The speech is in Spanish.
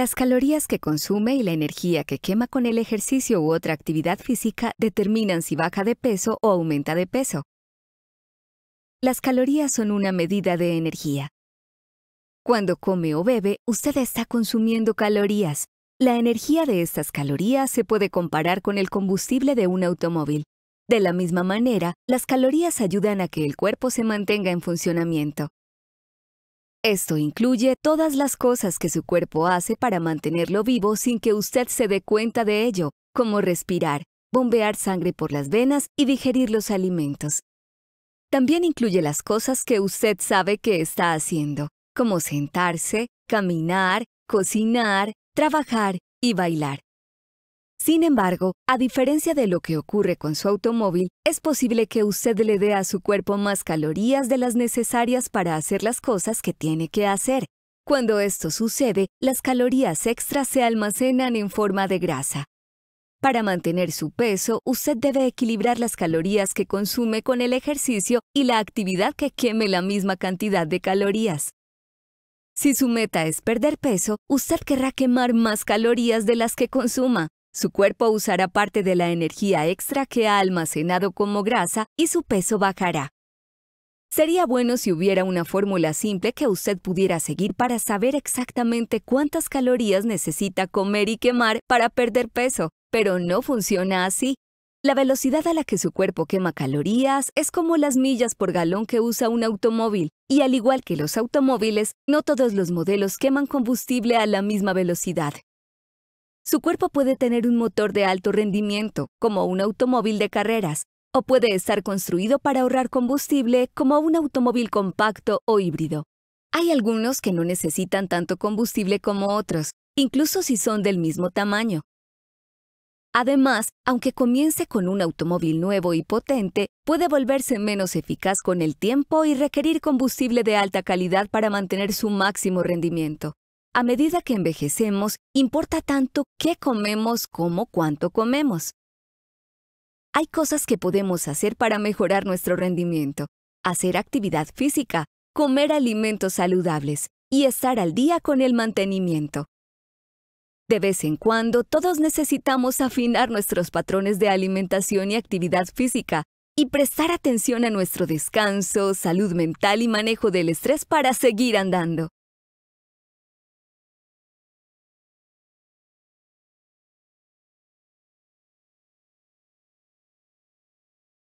Las calorías que consume y la energía que quema con el ejercicio u otra actividad física determinan si baja de peso o aumenta de peso. Las calorías son una medida de energía. Cuando come o bebe, usted está consumiendo calorías. La energía de estas calorías se puede comparar con el combustible de un automóvil. De la misma manera, las calorías ayudan a que el cuerpo se mantenga en funcionamiento. Esto incluye todas las cosas que su cuerpo hace para mantenerlo vivo sin que usted se dé cuenta de ello, como respirar, bombear sangre por las venas y digerir los alimentos. También incluye las cosas que usted sabe que está haciendo, como sentarse, caminar, cocinar, trabajar y bailar. Sin embargo, a diferencia de lo que ocurre con su automóvil, es posible que usted le dé a su cuerpo más calorías de las necesarias para hacer las cosas que tiene que hacer. Cuando esto sucede, las calorías extras se almacenan en forma de grasa. Para mantener su peso, usted debe equilibrar las calorías que consume con el ejercicio y la actividad que queme la misma cantidad de calorías. Si su meta es perder peso, usted querrá quemar más calorías de las que consuma. Su cuerpo usará parte de la energía extra que ha almacenado como grasa y su peso bajará. Sería bueno si hubiera una fórmula simple que usted pudiera seguir para saber exactamente cuántas calorías necesita comer y quemar para perder peso, pero no funciona así. La velocidad a la que su cuerpo quema calorías es como las millas por galón que usa un automóvil, y al igual que los automóviles, no todos los modelos queman combustible a la misma velocidad. Su cuerpo puede tener un motor de alto rendimiento, como un automóvil de carreras, o puede estar construido para ahorrar combustible, como un automóvil compacto o híbrido. Hay algunos que no necesitan tanto combustible como otros, incluso si son del mismo tamaño. Además, aunque comience con un automóvil nuevo y potente, puede volverse menos eficaz con el tiempo y requerir combustible de alta calidad para mantener su máximo rendimiento a medida que envejecemos, importa tanto qué comemos como cuánto comemos. Hay cosas que podemos hacer para mejorar nuestro rendimiento, hacer actividad física, comer alimentos saludables y estar al día con el mantenimiento. De vez en cuando, todos necesitamos afinar nuestros patrones de alimentación y actividad física y prestar atención a nuestro descanso, salud mental y manejo del estrés para seguir andando.